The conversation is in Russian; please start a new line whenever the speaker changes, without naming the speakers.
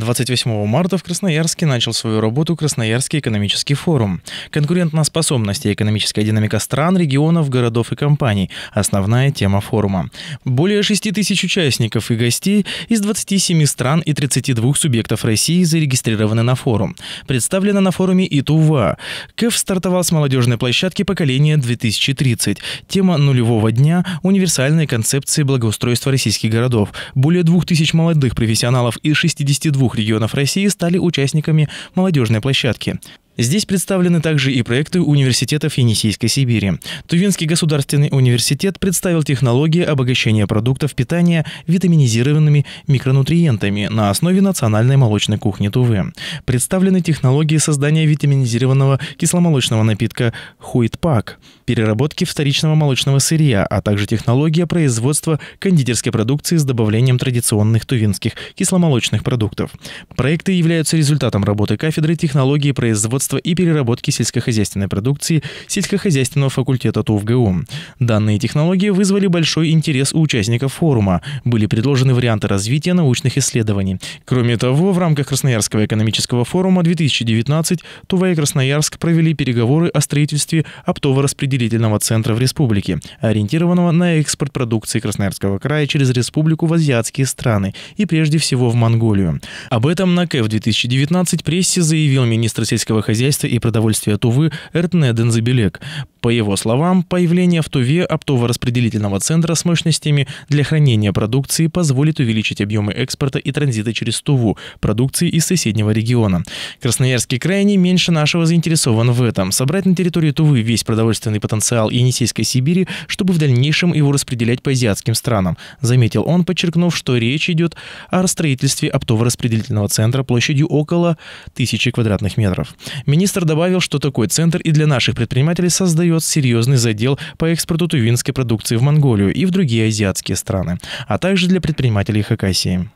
28 марта в Красноярске начал свою работу Красноярский экономический форум. Конкурентоспособность и экономическая динамика стран, регионов, городов и компаний – основная тема форума. Более 6 тысяч участников и гостей из 27 стран и 32 субъектов России зарегистрированы на форум. Представлена на форуме и Тува. КЭФ стартовал с молодежной площадки поколения 2030. Тема нулевого дня – универсальные концепции благоустройства российских городов. Более 2000 молодых профессионалов из 62 двух регионов России стали участниками молодежной площадки. Здесь представлены также и проекты университетов Енисейской Сибири. Тувинский государственный университет представил технологии обогащения продуктов питания витаминизированными микронутриентами на основе национальной молочной кухни Тувы. Представлены технологии создания витаминизированного кисломолочного напитка «Хуитпак», переработки вторичного молочного сырья, а также технология производства кондитерской продукции с добавлением традиционных тувинских кисломолочных продуктов. Проекты являются результатом работы кафедры технологии производства производства и переработки сельскохозяйственной продукции сельскохозяйственного факультета ТУФГУ. Данные технологии вызвали большой интерес у участников форума. Были предложены варианты развития научных исследований. Кроме того, в рамках Красноярского экономического форума 2019 ТУВА и Красноярск провели переговоры о строительстве оптово-распределительного центра в республике, ориентированного на экспорт продукции Красноярского края через республику в азиатские страны и прежде всего в Монголию. Об этом на КЭФ 2019 прессе заявил министр сельского хозяйства хозяйства и продовольствия Тувы Эртне Дензабелек, по его словам, появление в Туве оптово-распределительного центра с мощностями для хранения продукции позволит увеличить объемы экспорта и транзита через Туву продукции из соседнего региона. Красноярский край не меньше нашего заинтересован в этом. Собрать на территории Тувы весь продовольственный потенциал Енисейской Сибири, чтобы в дальнейшем его распределять по азиатским странам, заметил он, подчеркнув, что речь идет о строительстве оптово-распределительного центра площадью около тысячи квадратных метров. Министр добавил, что такой центр и для наших предпринимателей создает дает серьезный задел по экспорту тувинской продукции в Монголию и в другие азиатские страны, а также для предпринимателей Хакасии.